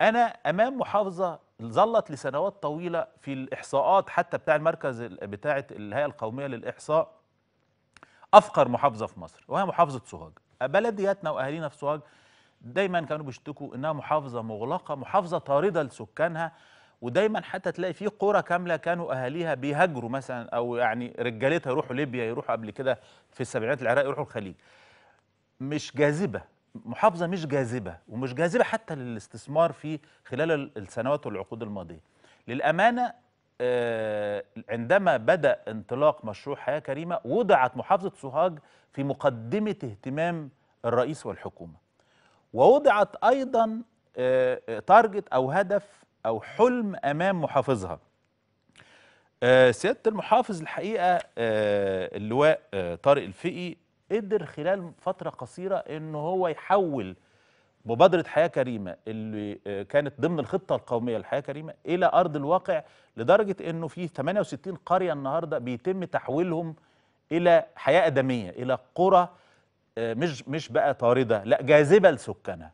انا امام محافظه ظلت لسنوات طويله في الاحصاءات حتى بتاع المركز بتاعه الهيئه القوميه للاحصاء افقر محافظه في مصر وهي محافظه سوهاج بلدياتنا واهالينا في سوهاج دايما كانوا بيشتكوا انها محافظه مغلقه محافظه طارده لسكانها ودايما حتى تلاقي في قرى كامله كانوا اهاليها بيهاجروا مثلا او يعني رجالتها يروحوا ليبيا يروحوا قبل كده في السبعينات العراق يروحوا الخليج مش جاذبه محافظه مش جاذبه ومش جاذبه حتى للاستثمار في خلال السنوات والعقود الماضيه للامانه آه، عندما بدا انطلاق مشروع حياه كريمه وضعت محافظه سوهاج في مقدمه اهتمام الرئيس والحكومه ووضعت ايضا تارجت آه، او هدف او حلم امام محافظها آه، سياده المحافظ الحقيقه اللواء طارق الفقي قدر خلال فتره قصيره ان هو يحول مبادره حياه كريمه اللي آه، كانت ضمن الخطه القوميه لحياه كريمه الى ارض الواقع لدرجه انه في 68 قريه النهارده بيتم تحويلهم الى حياه ادميه الى قرى آه، مش مش بقى طارده لا جاذبه لسكانها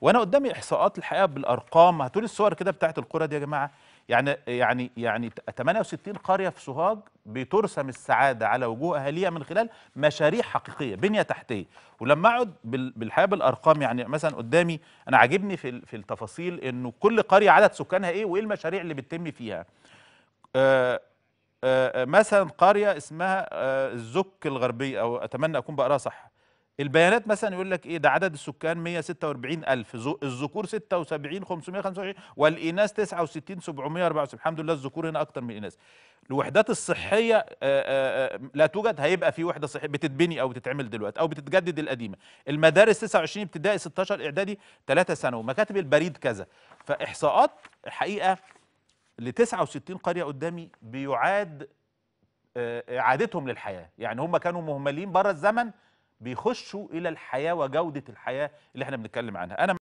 وانا قدامي احصاءات الحقيقه بالارقام هاتولي الصور كده بتاعت القرى دي يا جماعه يعني يعني يعني 68 قريه في سوهاج بترسم السعاده على وجوه اهاليها من خلال مشاريع حقيقيه بنيه تحتيه ولما اقعد بالحياه بالارقام يعني مثلا قدامي انا عاجبني في في التفاصيل انه كل قريه عدد سكانها ايه وايه المشاريع اللي بتتم فيها آه، آه، آه، مثلا قريه اسمها الزك الغربيه او اتمنى اكون بقراها صح البيانات مثلا يقول لك ايه ده عدد السكان 146 الف الذكور 76 525 والاناث 69 774 الحمد لله الذكور هنا اكتر من الاناث الوحدات الصحيه آآ آه، آآ آه، آه، لا توجد هيبقى في وحده صحيه بتتبني او بتتعمل دلوقتي او بتتجدد القديمه المدارس 29 ابتدائي 16 اعدادي 3 ثانوي مكاتب البريد كذا فاحصاءات الحقيقه ل 69 قريه قدامي بيعاد اعادتهم للحياه يعني هم كانوا مهملين بره الزمن بيخشوا الى الحياه وجوده الحياه اللي احنا بنتكلم عنها انا